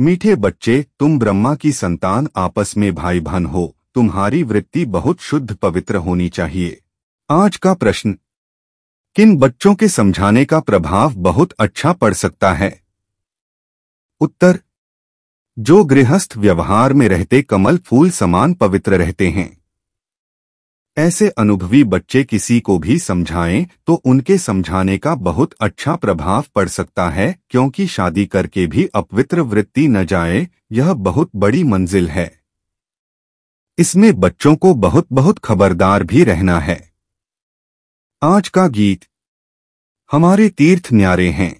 मीठे बच्चे तुम ब्रह्मा की संतान आपस में भाई बहन हो तुम्हारी वृत्ति बहुत शुद्ध पवित्र होनी चाहिए आज का प्रश्न किन बच्चों के समझाने का प्रभाव बहुत अच्छा पड़ सकता है उत्तर जो गृहस्थ व्यवहार में रहते कमल फूल समान पवित्र रहते हैं ऐसे अनुभवी बच्चे किसी को भी समझाएं तो उनके समझाने का बहुत अच्छा प्रभाव पड़ सकता है क्योंकि शादी करके भी अपवित्र वृत्ति न जाए यह बहुत बड़ी मंजिल है इसमें बच्चों को बहुत बहुत खबरदार भी रहना है आज का गीत हमारे तीर्थ न्यारे हैं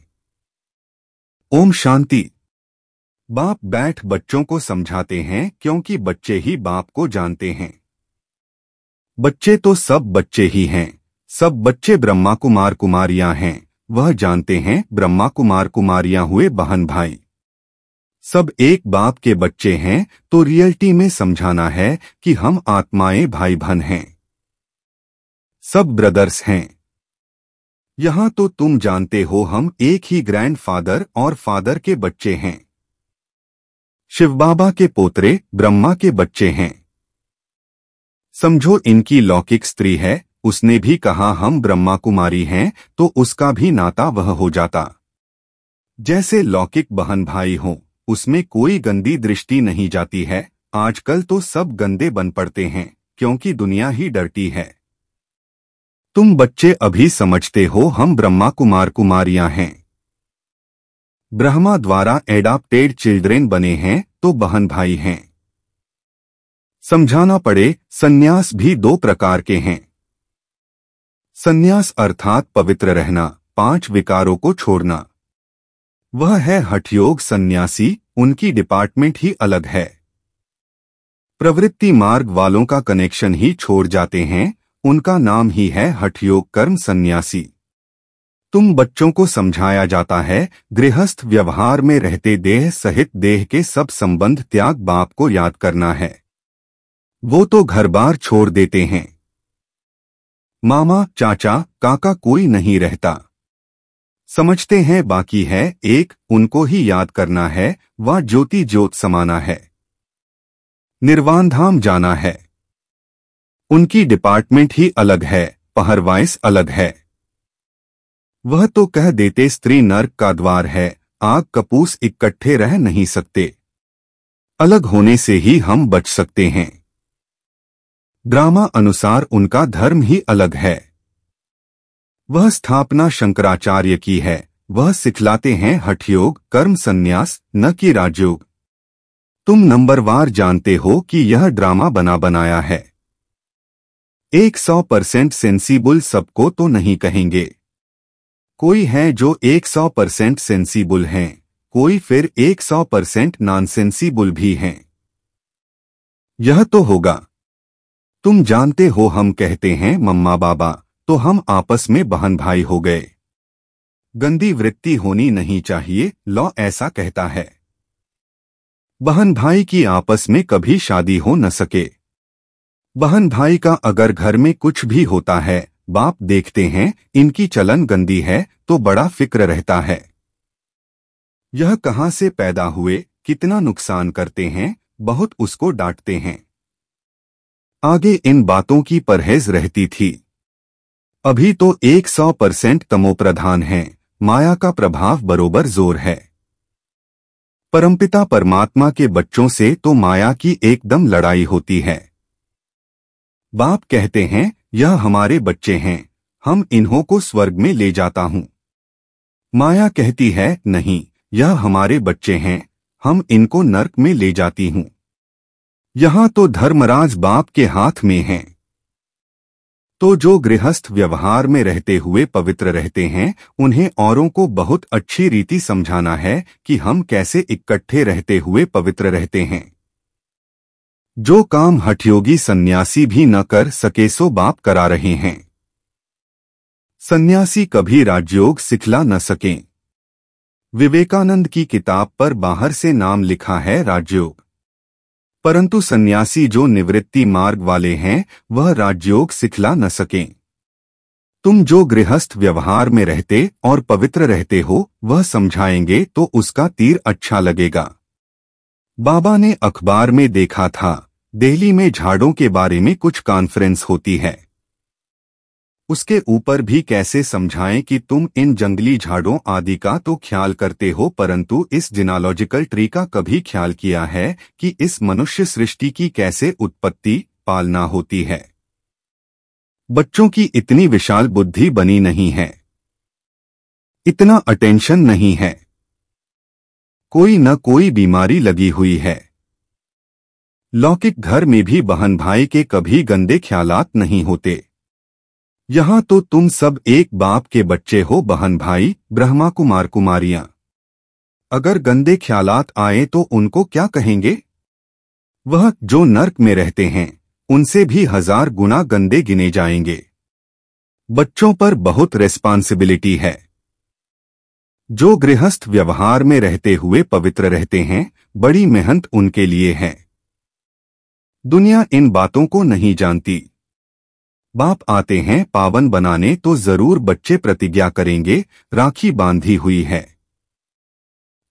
ओम शांति बाप बैठ बच्चों को समझाते हैं क्योंकि बच्चे ही बाप को जानते हैं बच्चे तो सब बच्चे ही हैं सब बच्चे ब्रह्मा कुमार कुमारियां हैं वह जानते हैं ब्रह्मा कुमार कुमारियां हुए बहन भाई सब एक बाप के बच्चे हैं तो रियलिटी में समझाना है कि हम आत्माएं भाई बहन हैं सब ब्रदर्स हैं यहां तो तुम जानते हो हम एक ही ग्रैंड फादर और फादर के बच्चे हैं शिव बाबा के पोतरे ब्रह्मा के बच्चे हैं समझो इनकी लौकिक स्त्री है उसने भी कहा हम ब्रह्मा कुमारी हैं तो उसका भी नाता वह हो जाता जैसे लौकिक बहन भाई हो उसमें कोई गंदी दृष्टि नहीं जाती है आजकल तो सब गंदे बन पड़ते हैं क्योंकि दुनिया ही डरती है तुम बच्चे अभी समझते हो हम ब्रह्मा कुमार कुमारियां हैं ब्रह्मा द्वारा एडाप्टेड चिल्ड्रेन बने हैं तो बहन भाई हैं समझाना पड़े सन्यास भी दो प्रकार के हैं सन्यास अर्थात पवित्र रहना पांच विकारों को छोड़ना वह है हठयोग सन्यासी उनकी डिपार्टमेंट ही अलग है प्रवृत्ति मार्ग वालों का कनेक्शन ही छोड़ जाते हैं उनका नाम ही है हठयोग कर्म सन्यासी तुम बच्चों को समझाया जाता है गृहस्थ व्यवहार में रहते देह सहित देह के सब संबंध त्याग बाप को याद करना है वो तो घर बार छोड़ देते हैं मामा चाचा काका कोई नहीं रहता समझते हैं बाकी है एक उनको ही याद करना है व ज्योति ज्योत समाना है निर्वाण धाम जाना है उनकी डिपार्टमेंट ही अलग है पहरवाइस अलग है वह तो कह देते स्त्री नर्क का द्वार है आग कपूस इकट्ठे रह नहीं सकते अलग होने से ही हम बच सकते हैं ड्रामा अनुसार उनका धर्म ही अलग है वह स्थापना शंकराचार्य की है वह सिखलाते हैं हठयोग कर्म संन्यास न कि राजयोग तुम नंबरवार जानते हो कि यह ड्रामा बना बनाया है एक सौ परसेंट सेंसीबुल सबको तो नहीं कहेंगे कोई है जो एक सौ परसेंट सेंसीबुल हैं कोई फिर एक सौ परसेंट सेंसीबुल भी हैं यह तो होगा तुम जानते हो हम कहते हैं मम्मा बाबा तो हम आपस में बहन भाई हो गए गंदी वृत्ति होनी नहीं चाहिए लॉ ऐसा कहता है बहन भाई की आपस में कभी शादी हो न सके बहन भाई का अगर घर में कुछ भी होता है बाप देखते हैं इनकी चलन गंदी है तो बड़ा फिक्र रहता है यह कहाँ से पैदा हुए कितना नुकसान करते हैं बहुत उसको डांटते हैं आगे इन बातों की परहेज रहती थी अभी तो 100 परसेंट तमोप्रधान है माया का प्रभाव बरोबर जोर है परमपिता परमात्मा के बच्चों से तो माया की एकदम लड़ाई होती है बाप कहते हैं यह हमारे बच्चे हैं हम इन्हों को स्वर्ग में ले जाता हूं माया कहती है नहीं यह हमारे बच्चे हैं हम इनको नर्क में ले जाती हूं यहाँ तो धर्मराज बाप के हाथ में हैं तो जो गृहस्थ व्यवहार में रहते हुए पवित्र रहते हैं उन्हें औरों को बहुत अच्छी रीति समझाना है कि हम कैसे इकट्ठे रहते हुए पवित्र रहते हैं जो काम हठयोगी सन्यासी भी न कर सके सो बाप करा रहे हैं सन्यासी कभी राजयोग सिखला न सके विवेकानंद की किताब पर बाहर से नाम लिखा है राजयोग परंतु सन्यासी जो निवृत्ति मार्ग वाले हैं वह राजयोग सिखला न सकें तुम जो गृहस्थ व्यवहार में रहते और पवित्र रहते हो वह समझाएंगे तो उसका तीर अच्छा लगेगा बाबा ने अखबार में देखा था दिल्ली में झाड़ों के बारे में कुछ कॉन्फ्रेंस होती है उसके ऊपर भी कैसे समझाएं कि तुम इन जंगली झाड़ों आदि का तो ख्याल करते हो परंतु इस जिनालॉजिकल ट्री का कभी ख्याल किया है कि इस मनुष्य सृष्टि की कैसे उत्पत्ति पालना होती है बच्चों की इतनी विशाल बुद्धि बनी नहीं है इतना अटेंशन नहीं है कोई न कोई बीमारी लगी हुई है लौकिक घर में भी बहन भाई के कभी गंदे ख्यालात नहीं होते यहाँ तो तुम सब एक बाप के बच्चे हो बहन भाई ब्रह्मा कुमार कुमारियां अगर गंदे ख्यालात आए तो उनको क्या कहेंगे वह जो नर्क में रहते हैं उनसे भी हजार गुना गंदे गिने जाएंगे बच्चों पर बहुत रेस्पॉन्सिबिलिटी है जो गृहस्थ व्यवहार में रहते हुए पवित्र रहते हैं बड़ी मेहनत उनके लिए है दुनिया इन बातों को नहीं जानती बाप आते हैं पावन बनाने तो जरूर बच्चे प्रतिज्ञा करेंगे राखी बांधी हुई है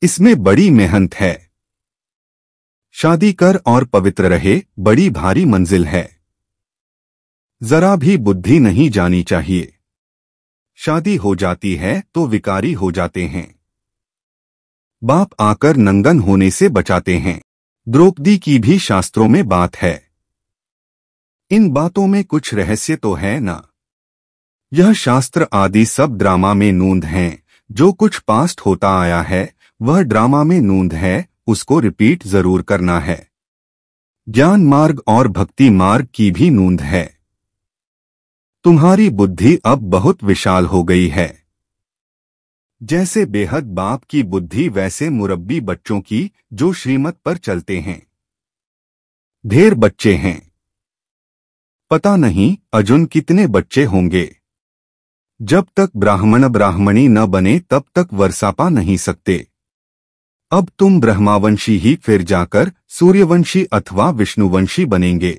इसमें बड़ी मेहनत है शादी कर और पवित्र रहे बड़ी भारी मंजिल है जरा भी बुद्धि नहीं जानी चाहिए शादी हो जाती है तो विकारी हो जाते हैं बाप आकर नंगन होने से बचाते हैं द्रौपदी की भी शास्त्रों में बात है इन बातों में कुछ रहस्य तो है ना यह शास्त्र आदि सब ड्रामा में नूंद हैं जो कुछ पास्ट होता आया है वह ड्रामा में नूंद है उसको रिपीट जरूर करना है ज्ञान मार्ग और भक्ति मार्ग की भी नूंद है तुम्हारी बुद्धि अब बहुत विशाल हो गई है जैसे बेहद बाप की बुद्धि वैसे मुरब्बी बच्चों की जो श्रीमत पर चलते हैं ढेर बच्चे हैं पता नहीं अर्जुन कितने बच्चे होंगे जब तक ब्राह्मण ब्राह्मणी न बने तब तक वर्षापा पा नहीं सकते अब तुम ब्रह्मावंशी ही फिर जाकर सूर्यवंशी अथवा विष्णुवंशी बनेंगे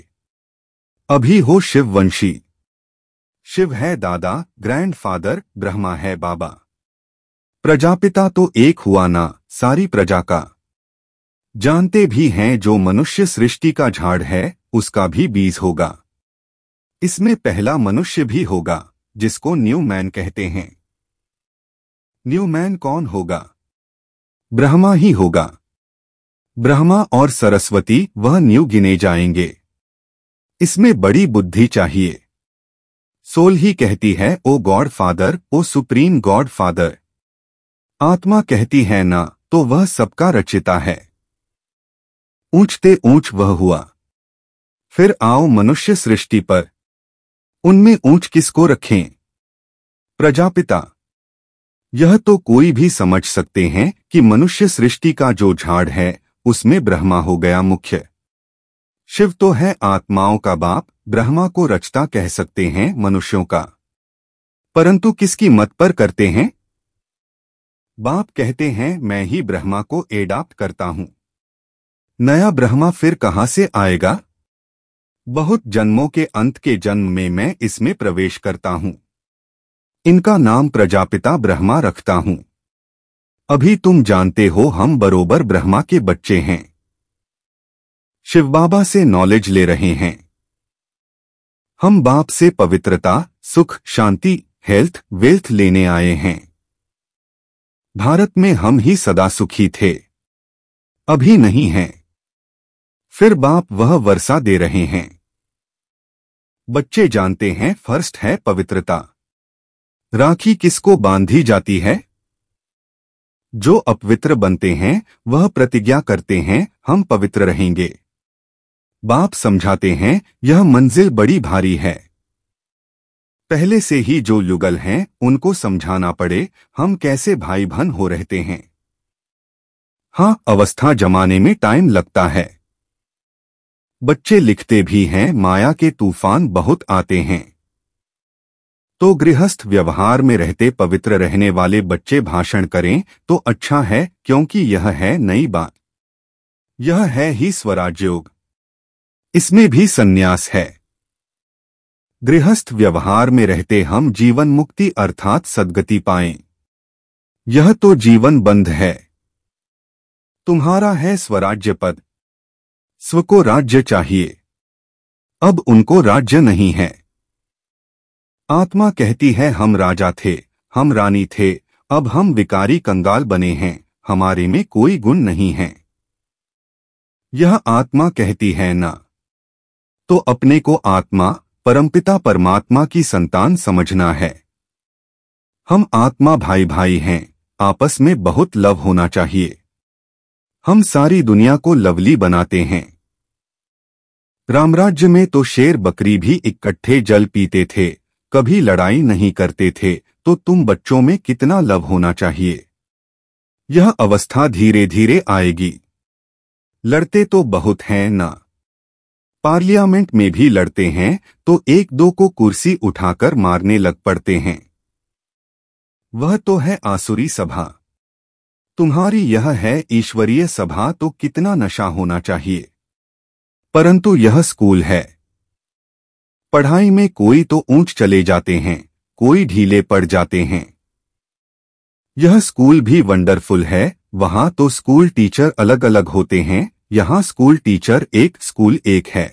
अभी हो शिववंशी शिव है दादा ग्रैंडफादर ब्रह्मा है बाबा प्रजापिता तो एक हुआ ना सारी प्रजा का जानते भी हैं जो मनुष्य सृष्टि का झाड़ है उसका भी बीज होगा इसमें पहला मनुष्य भी होगा जिसको न्यूमैन कहते हैं न्यूमैन कौन होगा ब्रह्मा ही होगा ब्रह्मा और सरस्वती वह न्यू गिने जाएंगे इसमें बड़ी बुद्धि चाहिए सोल ही कहती है oh God father oh supreme God father आत्मा कहती है ना तो वह सबका रचिता है ऊंचते ऊंच वह हुआ फिर आओ मनुष्य सृष्टि पर उनमें ऊंच किसको रखें प्रजापिता यह तो कोई भी समझ सकते हैं कि मनुष्य सृष्टि का जो झाड़ है उसमें ब्रह्मा हो गया मुख्य शिव तो है आत्माओं का बाप ब्रह्मा को रचता कह सकते हैं मनुष्यों का परंतु किसकी मत पर करते हैं बाप कहते हैं मैं ही ब्रह्मा को एडाप्ट करता हूं नया ब्रह्मा फिर कहां से आएगा बहुत जन्मों के अंत के जन्म में मैं इसमें प्रवेश करता हूं इनका नाम प्रजापिता ब्रह्मा रखता हूं अभी तुम जानते हो हम बरोबर ब्रह्मा के बच्चे हैं शिव बाबा से नॉलेज ले रहे हैं हम बाप से पवित्रता सुख शांति हेल्थ वेल्थ लेने आए हैं भारत में हम ही सदा सुखी थे अभी नहीं हैं फिर बाप वह वर्षा दे रहे हैं बच्चे जानते हैं फर्स्ट है पवित्रता राखी किसको बांधी जाती है जो अपवित्र बनते हैं वह प्रतिज्ञा करते हैं हम पवित्र रहेंगे बाप समझाते हैं यह मंजिल बड़ी भारी है पहले से ही जो युगल हैं उनको समझाना पड़े हम कैसे भाई बहन हो रहते हैं हाँ अवस्था जमाने में टाइम लगता है बच्चे लिखते भी हैं माया के तूफान बहुत आते हैं तो गृहस्थ व्यवहार में रहते पवित्र रहने वाले बच्चे भाषण करें तो अच्छा है क्योंकि यह है नई बात यह है ही स्वराज्योग इसमें भी संन्यास है गृहस्थ व्यवहार में रहते हम जीवन मुक्ति अर्थात सदगति पाएं। यह तो जीवन बंध है तुम्हारा है स्वराज्य पद स्व को राज्य चाहिए अब उनको राज्य नहीं है आत्मा कहती है हम राजा थे हम रानी थे अब हम विकारी कंगाल बने हैं हमारे में कोई गुण नहीं है यह आत्मा कहती है ना तो अपने को आत्मा परमपिता परमात्मा की संतान समझना है हम आत्मा भाई भाई हैं आपस में बहुत लव होना चाहिए हम सारी दुनिया को लवली बनाते हैं रामराज्य में तो शेर बकरी भी इकट्ठे जल पीते थे कभी लड़ाई नहीं करते थे तो तुम बच्चों में कितना लव होना चाहिए यह अवस्था धीरे धीरे आएगी लड़ते तो बहुत हैं ना पार्लियामेंट में भी लड़ते हैं तो एक दो को कुर्सी उठाकर मारने लग पड़ते हैं वह तो है आसुरी सभा तुम्हारी यह है ईश्वरीय सभा तो कितना नशा होना चाहिए परंतु यह स्कूल है पढ़ाई में कोई तो ऊंच चले जाते हैं कोई ढीले पड़ जाते हैं यह स्कूल भी वंडरफुल है वहां तो स्कूल टीचर अलग अलग होते हैं यहाँ स्कूल टीचर एक स्कूल एक है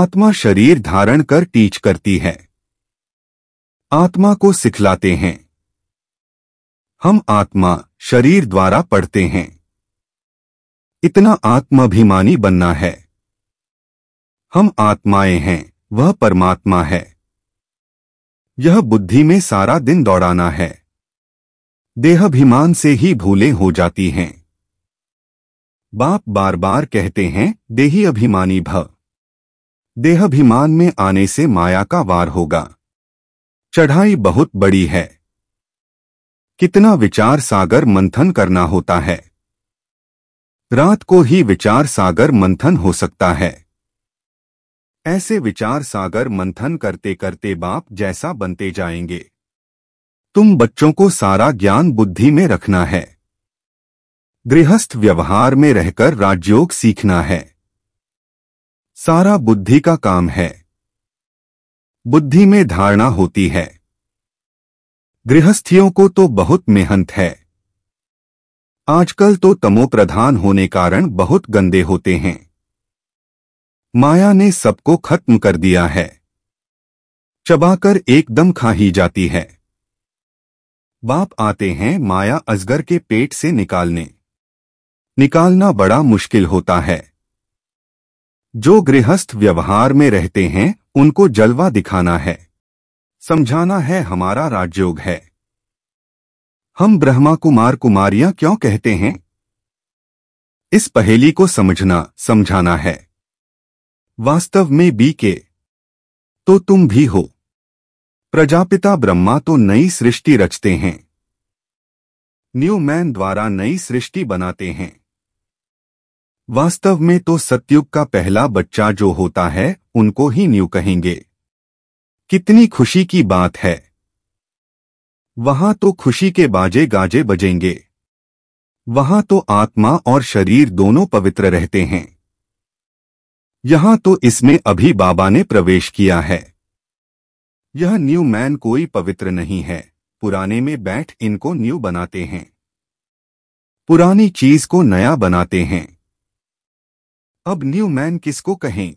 आत्मा शरीर धारण कर टीच करती है आत्मा को सिखलाते हैं हम आत्मा शरीर द्वारा पढ़ते हैं इतना आत्माभिमानी बनना है हम आत्माएं हैं वह परमात्मा है यह बुद्धि में सारा दिन दौड़ाना है देहाभिमान से ही भूले हो जाती हैं बाप बार बार कहते हैं देही अभिमानी भव देहाभिमान में आने से माया का वार होगा चढ़ाई बहुत बड़ी है कितना विचार सागर मंथन करना होता है रात को ही विचार सागर मंथन हो सकता है ऐसे विचार सागर मंथन करते करते बाप जैसा बनते जाएंगे तुम बच्चों को सारा ज्ञान बुद्धि में रखना है गृहस्थ व्यवहार में रहकर राजयोग सीखना है सारा बुद्धि का काम है बुद्धि में धारणा होती है गृहस्थियों को तो बहुत मेहनत है आजकल तो तमोप्रधान होने कारण बहुत गंदे होते हैं माया ने सबको खत्म कर दिया है चबाकर एकदम खा ही जाती है बाप आते हैं माया अजगर के पेट से निकालने निकालना बड़ा मुश्किल होता है जो गृहस्थ व्यवहार में रहते हैं उनको जलवा दिखाना है समझाना है हमारा राजयोग है हम ब्रह्मा कुमार कुमारियां क्यों कहते हैं इस पहेली को समझना समझाना है वास्तव में बी के तो तुम भी हो प्रजापिता ब्रह्मा तो नई सृष्टि रचते हैं न्यू मैन द्वारा नई सृष्टि बनाते हैं वास्तव में तो सत्युग का पहला बच्चा जो होता है उनको ही न्यू कहेंगे कितनी खुशी की बात है वहां तो खुशी के बाजे गाजे बजेंगे वहां तो आत्मा और शरीर दोनों पवित्र रहते हैं यहां तो इसमें अभी बाबा ने प्रवेश किया है यह न्यू मैन कोई पवित्र नहीं है पुराने में बैठ इनको न्यू बनाते हैं पुरानी चीज को नया बनाते हैं अब न्यू मैन किसको कहें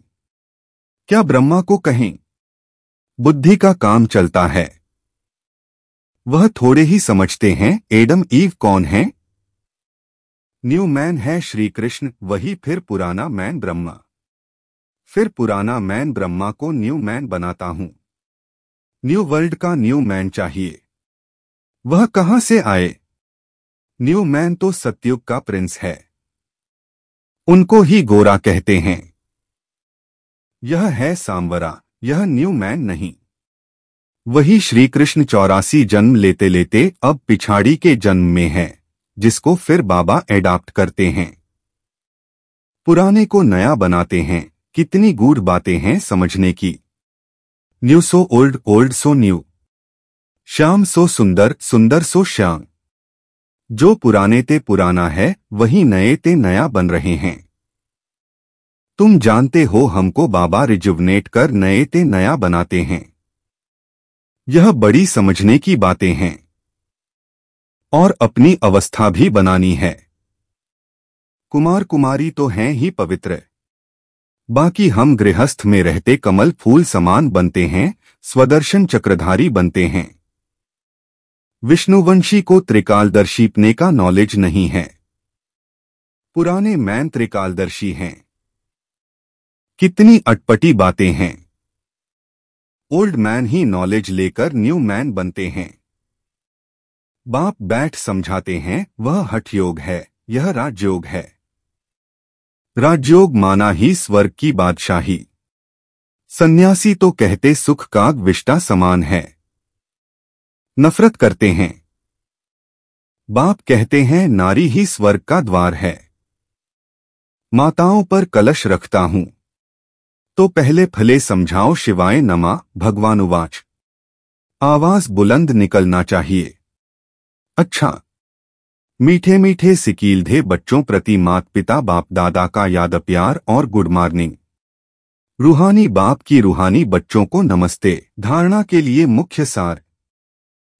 क्या ब्रह्मा को कहें बुद्धि का काम चलता है वह थोड़े ही समझते हैं एडम ईव कौन है न्यू मैन है श्री कृष्ण वही फिर पुराना मैन ब्रह्मा फिर पुराना मैन ब्रह्मा को न्यू मैन बनाता हूं न्यू वर्ल्ड का न्यू मैन चाहिए वह कहां से आए न्यू मैन तो सत्युग का प्रिंस है उनको ही गोरा कहते हैं यह है सांवरा यह न्यू मैन नहीं वही श्री कृष्ण चौरासी जन्म लेते लेते अब पिछाड़ी के जन्म में है जिसको फिर बाबा एडाप्ट करते हैं पुराने को नया बनाते हैं कितनी गूढ़ बातें हैं समझने की new so old old so new श्याम सो सुंदर सुंदर सो श्याम जो पुराने ते पुराना है वही नए ते नया बन रहे हैं तुम जानते हो हमको बाबा रिजुवनेट कर नए ते नया बनाते हैं यह बड़ी समझने की बातें हैं और अपनी अवस्था भी बनानी है कुमार कुमारी तो हैं ही पवित्र बाकी हम गृहस्थ में रहते कमल फूल समान बनते हैं स्वदर्शन चक्रधारी बनते हैं विष्णुवंशी को त्रिकालदर्शीपने का नॉलेज नहीं है पुराने मैन त्रिकालदर्शी हैं कितनी अटपटी बातें हैं ओल्ड मैन ही नॉलेज लेकर न्यू मैन बनते हैं बाप बैठ समझाते हैं वह हठयोग है यह राजयोग है राजयोग माना ही स्वर्ग की बादशाही सन्यासी तो कहते सुख का विष्टा समान है नफरत करते हैं बाप कहते हैं नारी ही स्वर्ग का द्वार है माताओं पर कलश रखता हूं तो पहले फले समझाओ शिवाय नमा भगवानुवाच आवाज बुलंद निकलना चाहिए अच्छा मीठे मीठे सिकील धे बच्चों प्रति मात पिता बाप दादा का याद प्यार और गुड मॉर्निंग रूहानी बाप की रूहानी बच्चों को नमस्ते धारणा के लिए मुख्य सार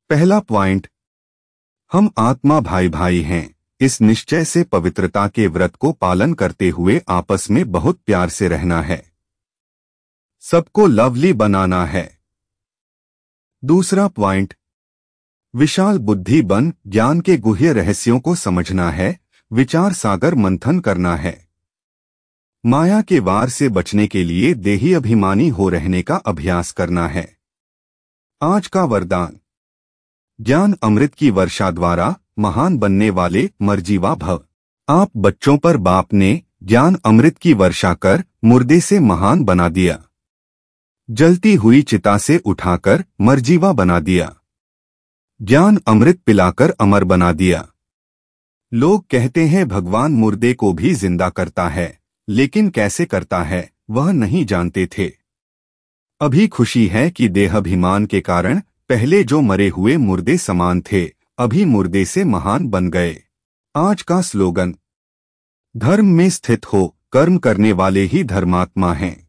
पहला पॉइंट हम आत्मा भाई भाई हैं इस निश्चय से पवित्रता के व्रत को पालन करते हुए आपस में बहुत प्यार से रहना है सबको लवली बनाना है दूसरा पॉइंट विशाल बुद्धि बन ज्ञान के गुह्य रहस्यों को समझना है विचार सागर मंथन करना है माया के वार से बचने के लिए देही अभिमानी हो रहने का अभ्यास करना है आज का वरदान ज्ञान अमृत की वर्षा द्वारा महान बनने वाले मर्जीवा भव आप बच्चों पर बाप ने ज्ञान अमृत की वर्षा कर मुर्दे से महान बना दिया जलती हुई चिता से उठाकर मरजीवा बना दिया ज्ञान अमृत पिलाकर अमर बना दिया लोग कहते हैं भगवान मुर्दे को भी जिंदा करता है लेकिन कैसे करता है वह नहीं जानते थे अभी खुशी है कि देहाभिमान के कारण पहले जो मरे हुए मुर्दे समान थे अभी मुर्दे से महान बन गए आज का स्लोगन धर्म में स्थित हो कर्म करने वाले ही धर्मात्मा हैं